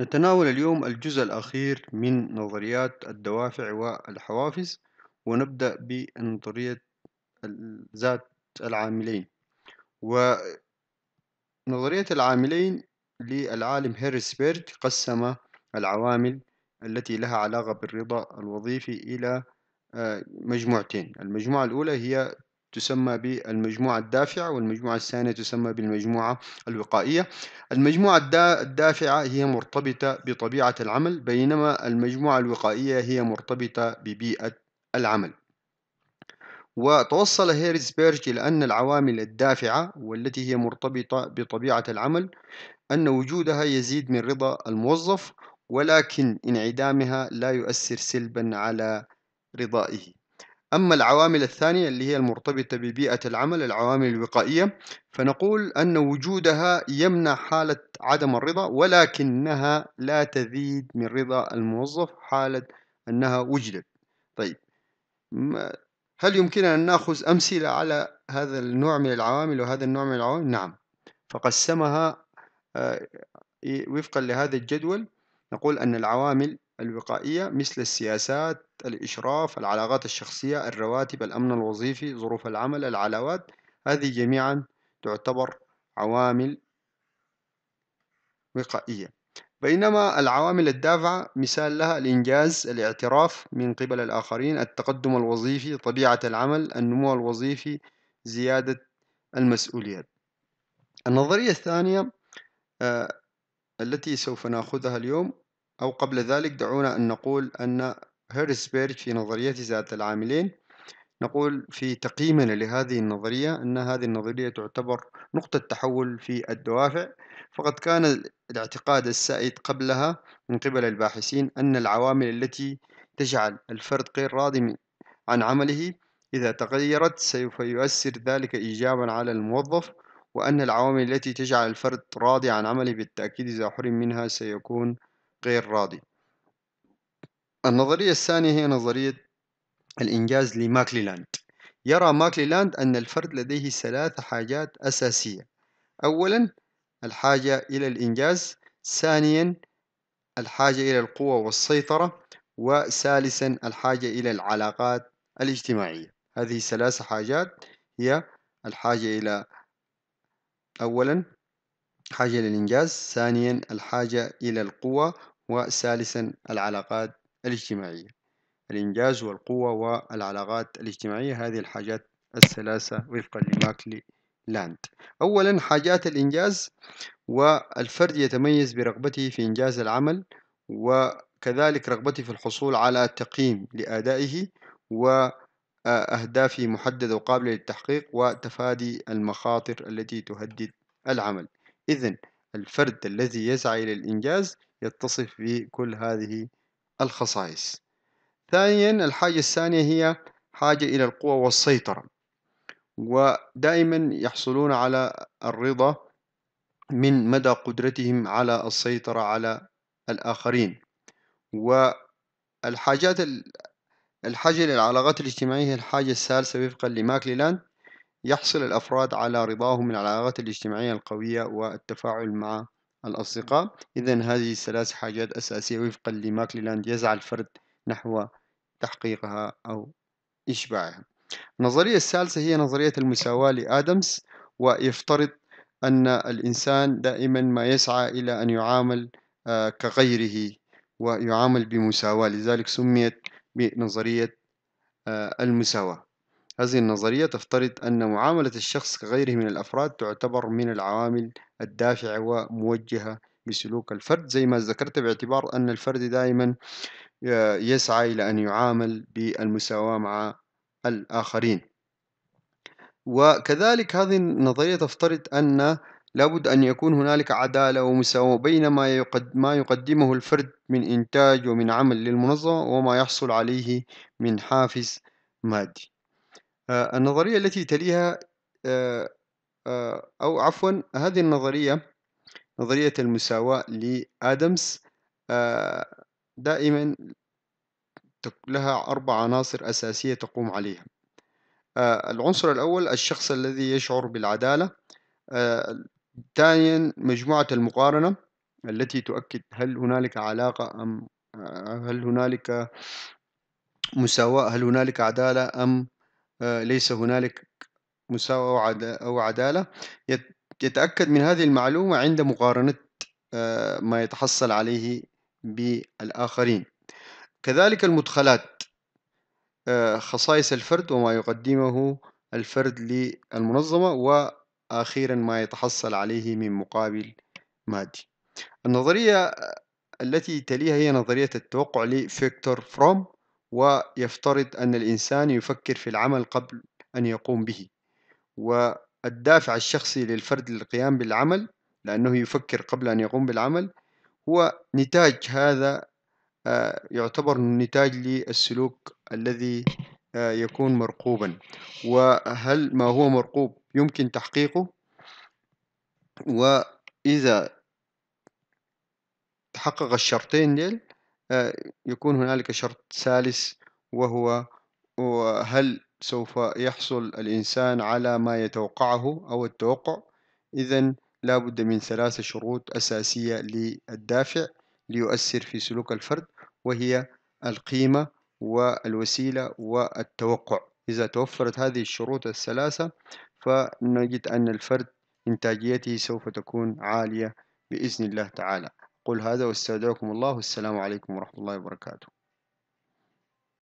نتناول اليوم الجزء الأخير من نظريات الدوافع والحوافز ونبدأ بنظرية ذات العاملين ونظرية العاملين للعالم هيرس بيرت قسم العوامل التي لها علاقة بالرضا الوظيفي إلى آه، مجموعتين المجموعة الأولى هي تسمى بالمجموعة الدافعة والمجموعة الثانية تسمى بالمجموعة الوقائية المجموعة الدافعة هي مرتبطة بطبيعة العمل بينما المجموعة الوقائية هي مرتبطة ببيئة العمل وتوصل بيرج إلى أن العوامل الدافعة والتي هي مرتبطة بطبيعة العمل أن وجودها يزيد من رضا الموظف ولكن انعدامها لا يؤثر سلبا على رضائه أما العوامل الثانية اللي هي المرتبطة ببيئة العمل العوامل الوقائية فنقول أن وجودها يمنع حالة عدم الرضا ولكنها لا تزيد من رضا الموظف حالة أنها وجدت طيب هل يمكننا أن نأخذ أمثلة على هذا النوع من العوامل وهذا النوع من العوامل؟ نعم فقسمها آه، إيه، وفقا لهذا الجدول نقول أن العوامل الوقائية مثل السياسات الإشراف العلاقات الشخصية الرواتب الأمن الوظيفي ظروف العمل العلاوات هذه جميعا تعتبر عوامل وقائية بينما العوامل الدافعة مثال لها الإنجاز الاعتراف من قبل الآخرين التقدم الوظيفي طبيعة العمل النمو الوظيفي زيادة المسؤوليات النظرية الثانية آه، التي سوف نأخذها اليوم أو قبل ذلك دعونا أن نقول أن هيرسبيرج في نظرية ذات العاملين نقول في تقييمنا لهذه النظرية أن هذه النظرية تعتبر نقطة تحول في الدوافع فقد كان الاعتقاد السائد قبلها من قبل الباحثين أن العوامل التي تجعل الفرد غير راضي عن عمله إذا تغيرت سوف يؤثر ذلك إيجابا على الموظف وأن العوامل التي تجعل الفرد راضي عن عمله بالتأكيد إذا حرم منها سيكون غير راضي النظرية الثانية هي نظرية الإنجاز لماكليلاند يرى ماكليلاند أن الفرد لديه ثلاث حاجات أساسية أولا الحاجة إلى الإنجاز ثانيا الحاجة إلى القوة والسيطرة وثالثا الحاجة إلى العلاقات الاجتماعية هذه ثلاث حاجات هي الحاجة إلى أولا حاجة للإنجاز ثانيا الحاجة إلى القوة وسالسا العلاقات الاجتماعية الإنجاز والقوة والعلاقات الاجتماعية هذه الحاجات الثلاثة وفقا لماكلي لاند أولا حاجات الإنجاز والفرد يتميز برغبته في إنجاز العمل وكذلك رغبته في الحصول على تقييم لأدائه وأهداف محددة وقابلة للتحقيق وتفادي المخاطر التي تهدد العمل إذن الفرد الذي يسعى إلى الإنجاز يتصف بكل هذه الخصائص ثانيا الحاجة الثانية هي حاجة إلى القوة والسيطرة ودائما يحصلون على الرضا من مدى قدرتهم على السيطرة على الآخرين والحاجات الحاجة للعلاقات الاجتماعية هي الحاجة الثالثة وفقا لماكليلاند يحصل الأفراد على رضاهم من العلاقات الاجتماعية القوية والتفاعل مع الأصدقاء إذا هذه ثلاث حاجات أساسية وفقا لماكليلاند يسعى الفرد نحو تحقيقها أو إشباعها النظرية الثالثة هي نظرية المساواة لآدمز ويفترض أن الإنسان دائما ما يسعى إلى أن يعامل آه، كغيره ويعامل بمساواة لذلك سميت بنظرية آه، المساواة هذه النظرية تفترض أن معاملة الشخص كغيره من الأفراد تعتبر من العوامل الدافعة وموجهة بسلوك الفرد زي ما ذكرت باعتبار أن الفرد دائما آه، يسعى إلى أن يعامل بالمساواة مع الآخرين وكذلك هذه النظرية تفترض أن لابد أن يكون هنالك عدالة ومساواة بين ما, يقد ما يقدمه الفرد من إنتاج ومن عمل للمنظمة وما يحصل عليه من حافز مادي آه، النظرية التي تليها آه، آه، أو عفوا هذه النظرية نظرية المساواة لآدمز دائما لها أربع عناصر أساسية تقوم عليها العنصر الأول الشخص الذي يشعر بالعدالة ثانيا مجموعة المقارنة التي تؤكد هل هنالك علاقة أم هل هنالك مساواة هل هنالك عدالة أم آه، ليس هنالك مساواة أو عدالة يتأكد من هذه المعلومة عند مقارنة آه، ما يتحصل عليه بالآخرين كذلك المدخلات آه، خصائص الفرد وما يقدمه الفرد للمنظمة وأخيرا ما يتحصل عليه من مقابل مادي النظرية التي تليها هي نظرية التوقع لفيكتور فروم ويفترض أن الإنسان يفكر في العمل قبل أن يقوم به والدافع الشخصي للفرد للقيام بالعمل لأنه يفكر قبل أن يقوم بالعمل هو نتاج هذا آه، يعتبر نتاج للسلوك الذي آه، يكون مرقوبا وهل ما هو مرقوب يمكن تحقيقه وإذا تحقق الشرطين ديل يكون هنالك شرط ثالث وهو هل سوف يحصل الإنسان على ما يتوقعه أو التوقع إذا لا بد من ثلاثة شروط أساسية للدافع ليؤثر في سلوك الفرد وهي القيمة والوسيلة والتوقع إذا توفرت هذه الشروط الثلاثة فنجد أن الفرد إنتاجيته سوف تكون عالية بإذن الله تعالى أقول هذا واستودعكم الله والسلام عليكم ورحمة الله وبركاته